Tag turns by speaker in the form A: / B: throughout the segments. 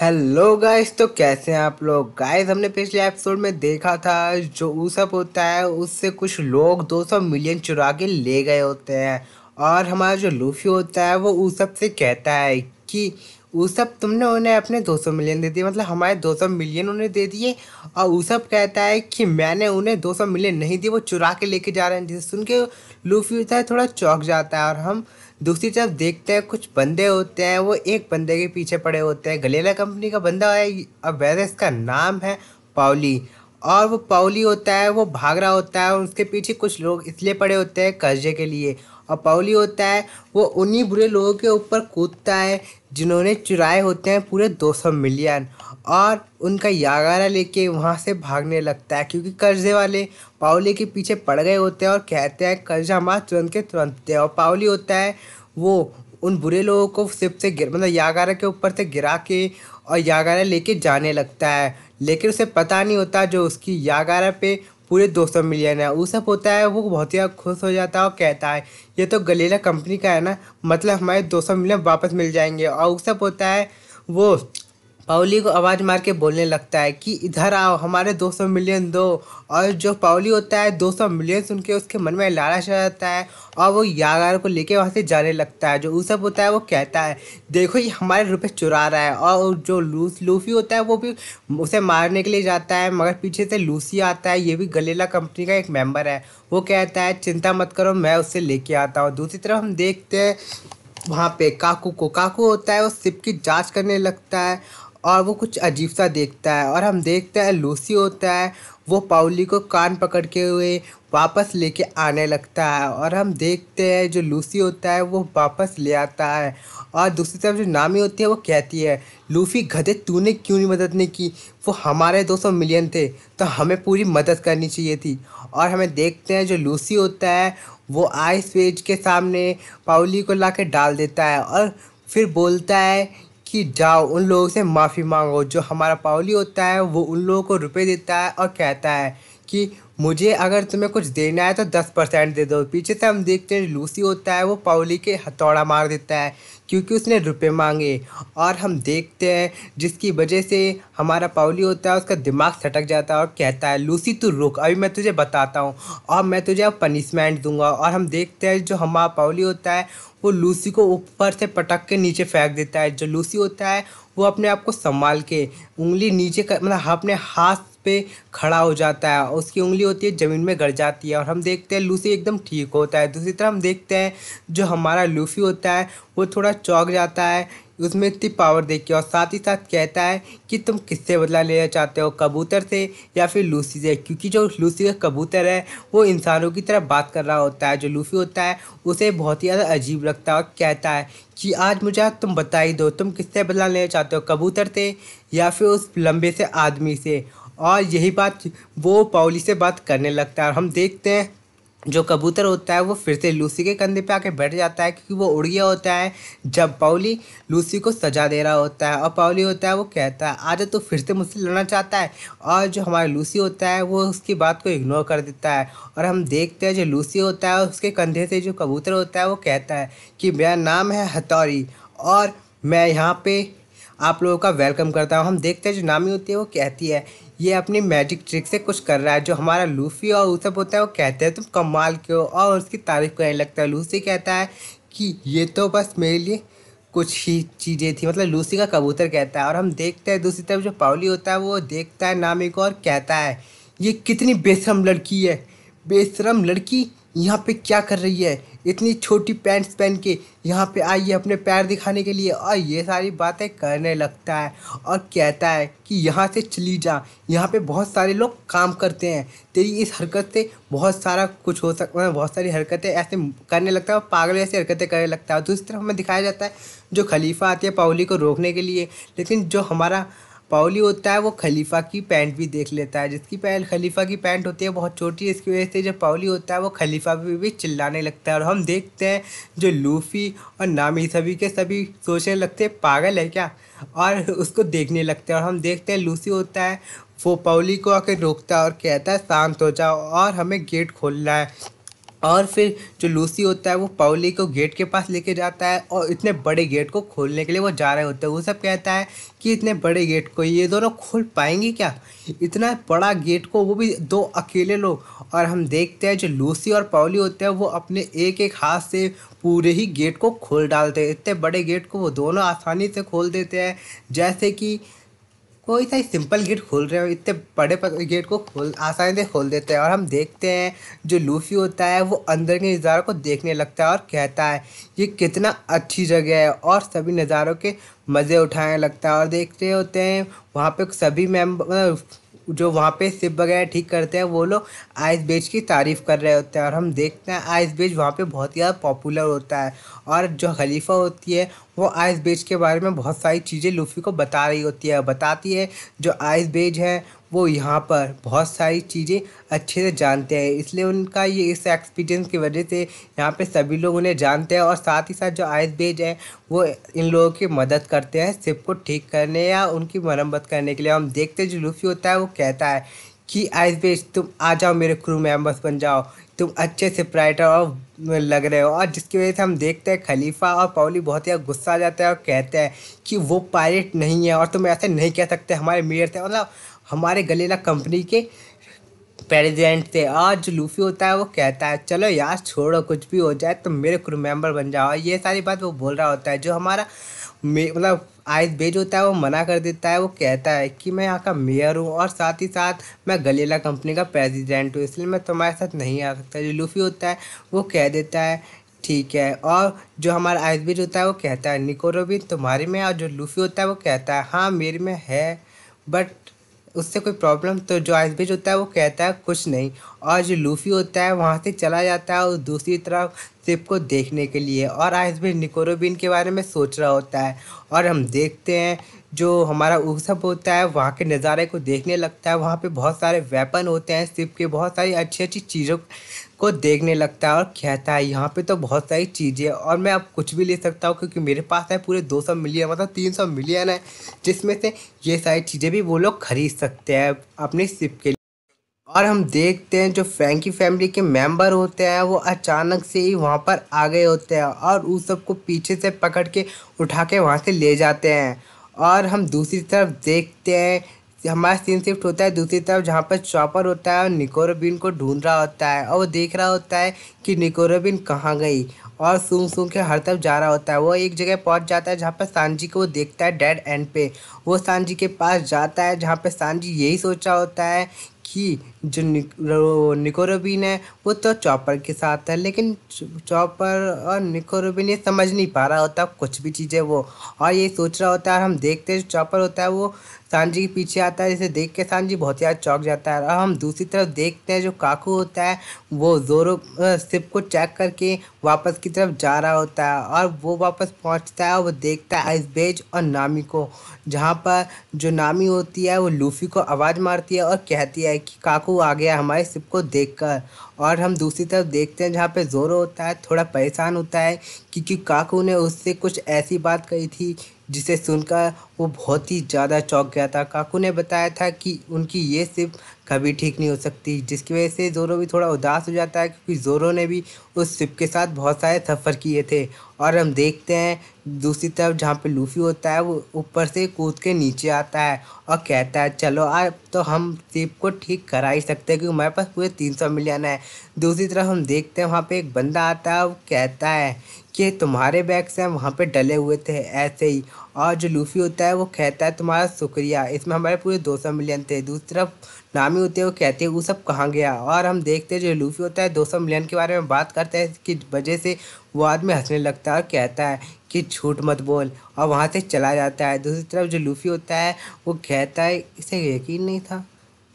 A: hello guys तो कैसे हैं आप लोग गाइस हमने पिछले एपिसोड में देखा था जो ऊसप होता है उससे कुछ लोग 200 मिलियन चुरा के ले गए होते हैं और हमारा जो लूफी होता है वो ऊसप से कहता है कि ऊसप तुमने उन्हें अपने 200 मिलियन दे दिए मतलब हमारे 200 मिलियन उन्हें दे दिए और ऊसप कहता है कि मैंने उन्हें 200 मिलियन नहीं दिए वो चुरा के लेके जा रहे हैं जिसे सुन के लूफी होता है थोड़ा चौक जाता है और हम दूसरी तरफ देखते हैं कुछ बंदे होते हैं वो एक बंदे के पीछे पड़े होते हैं गलेला कंपनी का बंदा है अब वैसे इसका नाम है पाउली और वो पाउली होता है वो भाग रहा होता है और उसके पीछे कुछ लोग इसलिए पड़े होते हैं कर्जे के लिए और पाउली होता है वो उन्हीं बुरे लोगों के ऊपर कूदता है जिन्होंने चुराए होते हैं पूरे दो सौ मिलियन और उनका यागारा लेके वहाँ से भागने लगता है क्योंकि कर्जे वाले पावली के पीछे पड़ गए होते हैं और कहते हैं कर्जा हमारा तुरंत के तुरंत दे और पावली होता है वो उन बुरे लोगों को सिप से गिर मतलब यागारा के ऊपर से गिरा के और यागारा लेके जाने लगता है लेकिन उसे पता नहीं होता जो उसकी यागारा पे पूरे दो सौ मिलियन है वो सब होता है वो बहुत ही खुश हो जाता है और कहता है ये तो गलेला कंपनी का है ना मतलब हमारे दो सौ मिलियन वापस मिल जाएंगे और वो सब होता है वो पाउली को आवाज़ मार के बोलने लगता है कि इधर आओ हमारे 200 मिलियन दो और जो पाउली होता है 200 मिलियन सुन के उसके मन में लाला चला जाता है और वो यागार को लेके वहाँ से जाने लगता है जो ऊसप होता है वो कहता है देखो ये हमारे रुपए चुरा रहा है और जो लूस लूफी होता है वो भी उसे मारने के लिए जाता है मगर पीछे से लूसी आता है ये भी गलेला कंपनी का एक मेम्बर है वो कहता है चिंता मत करो मैं उससे लेके आता हूँ दूसरी तरफ हम देखते हैं वहाँ पे काकू को काकू होता है वो सिप की जांच करने लगता है और वो कुछ अजीब सा देखता है और हम देखते हैं लूसी होता है वो पाउली को कान पकड़ के हुए वापस लेके आने लगता है और हम देखते हैं जो लूसी होता है वो वापस ले आता है और दूसरी तरफ जो नामी होती है वो कहती है लूफी गधे तूने क्यों नहीं मदद नहीं की वो हमारे 200 मिलियन थे तो हमें पूरी मदद करनी चाहिए थी और हमें देखते हैं जो लूसी होता है वो आइस वेज के सामने पाउली को ला डाल देता है और फिर बोलता है कि जाओ उन लोगों से माफ़ी मांगो जो हमारा पावली होता है वो उन लोगों को रुपए देता है और कहता है कि मुझे अगर तुम्हें कुछ देना है तो दस परसेंट दे दो पीछे से हम देखते हैं लूसी होता है वो पावली के हथौड़ा मार देता है क्योंकि उसने रुपए मांगे और हम देखते हैं जिसकी वजह से हमारा पाउली होता है उसका दिमाग सटक जाता है और कहता है लूसी तू रुक अभी मैं तुझे बताता हूँ और मैं तुझे अब पनिशमेंट दूंगा और हम देखते हैं जो हमारा पावली होता है वो लूसी को ऊपर से पटक के नीचे फेंक देता है जो लूसी होता है वो अपने आप को संभाल के उंगली नीचे कर मतलब अपने हाथ पे खड़ा हो जाता है उसकी उंगली होती है ज़मीन में गड़ जाती है और हम देखते हैं लूसी एकदम ठीक होता है दूसरी तरफ हम देखते हैं जो हमारा लूफी होता है वो थोड़ा चौक जाता है उसमें इतनी पावर देखी और साथ ही साथ कहता है कि तुम किससे बदला लेना चाहते हो कबूतर से या फिर लूसी से क्योंकि जो लूसी का कबूतर है वो इंसानों की तरफ बात कर रहा होता है जो लूफी होता है उसे बहुत ही ज़्यादा अजीब लगता है और कहता है कि आज मुझे आज तुम बता ही दो तुम किससे बदला लेना चाहते हो कबूतर से या फिर उस लंबे से आदमी से और यही बात वो पाउली से बात करने लगता है और हम देखते हैं जो कबूतर होता है वो फिर से लूसी के कंधे पे आके बैठ जाता है क्योंकि वो उड़ गया होता है जब पाउली लूसी को सजा दे रहा होता है और पाउली होता है वो कहता है आज तो फिर से मुझसे लड़ना चाहता है और जो हमारा लूसी होता है वो उसकी बात को इग्नोर कर देता है और हम देखते हैं जो लूसी होता है उसके कंधे से जो कबूतर होता है वो कहता है कि मेरा नाम है हथौरी और मैं यहाँ पर आप लोगों का वेलकम करता हूँ हम देखते हैं जो नामी होती है वो कहती है ये अपनी मैजिक ट्रिक से कुछ कर रहा है जो हमारा लूफी और ऊसप होता है वो कहते हैं तुम कमाल के हो और उसकी तारीफ करने लगता है लूसी कहता है कि ये तो बस मेरे लिए कुछ ही चीज़ें थी मतलब लूसी का कबूतर कहता है और हम देखते हैं दूसरी तरफ जो पावली होता है वो देखता है नामी को और कहता है ये कितनी बेशरम लड़की है बेशरम लड़की यहाँ पे क्या कर रही है इतनी छोटी पैंट्स पहन के यहाँ पे आई है अपने पैर दिखाने के लिए और ये सारी बातें करने लगता है और कहता है कि यहाँ से चली जा यहाँ पे बहुत सारे लोग काम करते हैं तेरी इस हरकत से बहुत सारा कुछ हो सकता मतलब है बहुत सारी हरकतें ऐसे करने लगता है पागल ऐसी हरकतें करने लगता है दूसरी तरफ हमें दिखाया जाता है जो खलीफा आती है पाउली को रोकने के लिए लेकिन जो हमारा पाउली होता है वो खलीफा की पैंट भी देख लेता है जिसकी पहल खलीफा की पैंट होती है बहुत छोटी है इसकी वजह से जब पाउली होता है वो खलीफा भी, भी चिल्लाने लगता है और हम देखते हैं जो लूफी और नामी सभी के सभी सोचने लगते हैं पागल है क्या और उसको देखने लगते हैं और हम देखते हैं लूसी होता है वो पाउली को आकर रोकता है और कहता है शांत हो जाओ और हमें गेट खोलना है और फिर जो लूसी होता है वो पाउली को गेट के पास लेके जाता है और इतने बड़े गेट को खोलने के लिए वो जा रहे होते हैं वो सब कहता है कि इतने बड़े गेट को ये दोनों खोल पाएंगे क्या इतना बड़ा गेट को वो भी दो अकेले लोग और हम देखते हैं जो लूसी और पाउली होते हैं वो अपने एक एक हाथ से पूरे ही गेट को खोल डालते हैं इतने बड़े गेट को वो दोनों आसानी से खोल देते हैं जैसे कि वो इतना सिंपल गेट खोल रहे हो इतने बड़े गेट को खोल आसानी से खोल देते हैं और हम देखते हैं जो लूफी होता है वो अंदर के नज़ारों को देखने लगता है और कहता है ये कितना अच्छी जगह है और सभी नज़ारों के मज़े उठाने लगता है और देखते होते हैं वहाँ पे सभी मेम्बर मतलब जो वहाँ पे सिप वगैरह ठीक करते हैं वो लोग आइस बेच की तारीफ़ कर रहे होते हैं और हम देखते हैं आइस बेच वहाँ पे बहुत ही ज़्यादा पॉपुलर होता है और जो खलीफा होती है वो आइस बेच के बारे में बहुत सारी चीज़ें लूफ़ी को बता रही होती है बताती है जो आइस बेज है वो यहाँ पर बहुत सारी चीज़ें अच्छे से जानते हैं इसलिए उनका ये इस एक्सपीरियंस की वजह से यहाँ पे सभी लोग उन्हें जानते हैं और साथ ही साथ जो आइस बेज है वो इन लोगों की मदद करते हैं सिप को ठीक करने या उनकी मरम्मत करने के लिए हम देखते जो लूफी होता है वो कहता है कि आइस बेज तुम आ जाओ मेरे क्रू मेम्बर्स बन जाओ तुम अच्छे से प्राइटर और लग रहे हो और जिसकी वजह से हम देखते हैं खलीफा और पावली बहुत ही गुस्सा आ जाता है और कहते हैं कि वो पायलट नहीं है और तुम ऐसे नहीं कह सकते हमारे मेयर थे मतलब हमारे गलेला कंपनी के प्रेजिडेंट थे और जो लूफी होता है वो कहता है चलो यार छोड़ो कुछ भी हो जाए तो मेरे क्रू मेंबर बन जाओ ये सारी बात वो बोल रहा होता है जो हमारा मतलब आयत बेज होता है वो मना कर देता है वो कहता है कि मैं यहाँ का मेयर हूँ और साथ ही साथ मैं गलीला कंपनी का प्रेजिडेंट हूँ इसलिए मैं तुम्हारे साथ नहीं आ सकता जो लूफी होता है वो कह देता है ठीक है और जो हमारा आयत बेज होता है वो कहता है निकोरोबिन तुम्हारे में और जो लूफी होता है वो कहता है हाँ मेरे में है बट उससे कोई प्रॉब्लम तो जो आइस ब्रिज होता है वो कहता है कुछ नहीं और जो लूफी होता है वहाँ से चला जाता है और दूसरी तरफ सिप को देखने के लिए और आइस ब्रिज निकोरोबिन के बारे में सोच रहा होता है और हम देखते हैं जो हमारा उत्सव होता है वहाँ के नज़ारे को देखने लगता है वहाँ पे बहुत सारे वेपन होते हैं शिव के बहुत सारी अच्छी अच्छी चीज़ों को देखने लगता है और कहता है यहाँ पे तो बहुत सारी चीज़ें और मैं अब कुछ भी ले सकता हूँ क्योंकि मेरे पास है पूरे 200 मिलियन मतलब 300 मिलियन है जिसमें से ये सारी चीज़ें भी वो लोग खरीद सकते हैं अपने शिप के लिए और हम देखते हैं जो फ्रैंकी फैमिली के मेंबर होते हैं वो अचानक से ही वहाँ पर आ गए होते हैं और उस सबको पीछे से पकड़ के उठा के वहाँ से ले जाते हैं और हम दूसरी तरफ देखते हैं हमारा सीन शिफ्ट होता है दूसरी तरफ जहाँ पर चॉपर होता है और निकोरोबिन को ढूंढ रहा होता है और वो देख रहा होता है कि निकोरोबिन कहाँ गई और सूंघ सूंघ के हर तरफ जा रहा होता है वो एक जगह पहुँच जाता है जहाँ पर सांझी को वो देखता है डेड एंड पे वो सांझी के पास जाता है जहाँ पर सांझी यही सोचा होता है कि जो निकोरोबिन है वो तो चॉपर के साथ है लेकिन चॉपर और निकोरबिन ये समझ नहीं पा रहा होता कुछ भी चीज़ें वो और ये सोच रहा होता है हम देखते हैं चॉपर होता है वो सांझी के पीछे आता है जिसे देख के सांझी बहुत ज़्यादा चौक जाता है और हम दूसरी तरफ देखते हैं जो काकू होता है वो जोरो सिप को चेक करके वापस की तरफ जा रहा होता है और वो वापस पहुंचता है और वो देखता है आइस बेज और नामी को जहाँ पर जो नामी होती है वो लूफी को आवाज़ मारती है और कहती है कि काकू आ गया हमारे सिप को देख कर और हम दूसरी तरफ देखते हैं जहाँ पे जोरो होता है थोड़ा परेशान होता है क्योंकि काकू ने उससे कुछ ऐसी बात कही थी जिसे सुनकर वो बहुत ही ज़्यादा चौंक गया था काकू ने बताया था कि उनकी ये सिर्फ कभी ठीक नहीं हो सकती जिसकी वजह से ज़ोरो भी थोड़ा उदास हो जाता है क्योंकि ज़ोरो ने भी उस शिप के साथ बहुत सारे सफ़र किए थे और हम देखते हैं दूसरी तरफ जहाँ पे लूफी होता है वो ऊपर से कूद के नीचे आता है और कहता है चलो अब तो हम शिप को ठीक करा ही सकते हैं क्योंकि हमारे पास पूरे तीन सौ मिलियन है दूसरी तरफ हम देखते हैं वहाँ पर एक बंदा आता है वो कहता है कि तुम्हारे बैग से हम वहाँ पर डले हुए थे ऐसे ही और जो लूफी होता है वो कहता है तुम्हारा शुक्रिया इसमें हमारे पूरे दो सौ मिलियन थे दूसरी तरफ नामी होते वो कहते हैं वो सब कहाँ गया और हम देखते हैं जो लूफी होता है सौ मिलियन के बारे में बात करता है कि वजह से वो आदमी हंसने लगता है और कहता है कि झूठ मत बोल और वहाँ से चला जाता है दूसरी तरफ जो लूफी होता है वो कहता है इसे यकीन नहीं था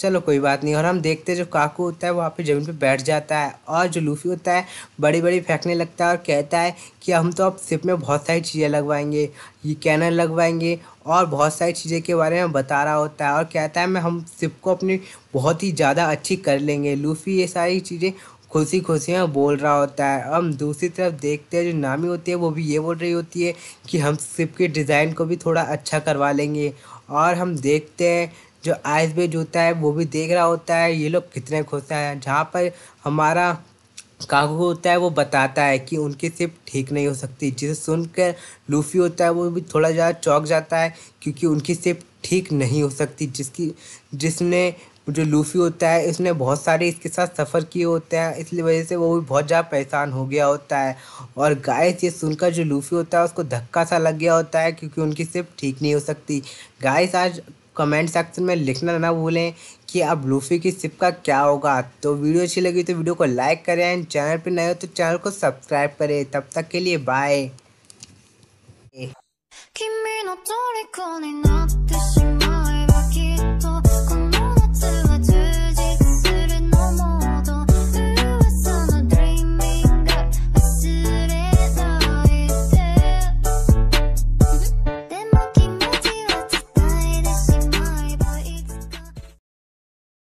A: चलो कोई बात नहीं और हम देखते हैं जो काकू होता है वहाँ पे ज़मीन पे बैठ जाता है और जो लूफी होता है बड़ी बड़ी फेंकने लगता है और कहता है कि हम तो अब सिप में बहुत सारी चीज़ें लगवाएंगे ये कैनर लगवाएंगे और बहुत सारी चीज़ें के बारे में बता रहा होता है और कहता है मैं हम सिप को अपनी बहुत ही ज़्यादा अच्छी कर लेंगे लूफी ये सारी चीज़ें खुशी खुशी में बोल रहा होता है हम दूसरी तरफ देखते हैं जो नामी होती है वो भी ये बोल रही होती है कि हम सिप के डिज़ाइन को भी थोड़ा अच्छा करवा लेंगे और हम देखते हैं जो आइस बेज होता है वो भी देख रहा होता है ये लोग कितने खुश हैं जहाँ पर हमारा काकू होता है वो बताता है कि उनकी सिप ठीक नहीं हो सकती जिसे सुनकर लूफी होता है वो भी थोड़ा ज़्यादा चौक जाता है क्योंकि उनकी सिप ठीक नहीं हो सकती जिसकी जिसने जो लूफी होता है इसने बहुत सारे इसके साथ सफ़र किए होते हैं इसलिए वजह से वो भी बहुत ज़्यादा परेशान हो गया होता है और गाइस ये सुनकर जो लूफी होता है उसको धक्का सा लग गया होता है क्योंकि उनकी सिप ठीक नहीं हो सकती गाइस आज कमेंट सेक्शन में लिखना ना भूलें कि अब लूफी की सिप का क्या होगा तो वीडियो अच्छी लगी तो वीडियो को लाइक करें एंड चैनल पर नए हो तो चैनल को सब्सक्राइब करें तब तक के लिए बाय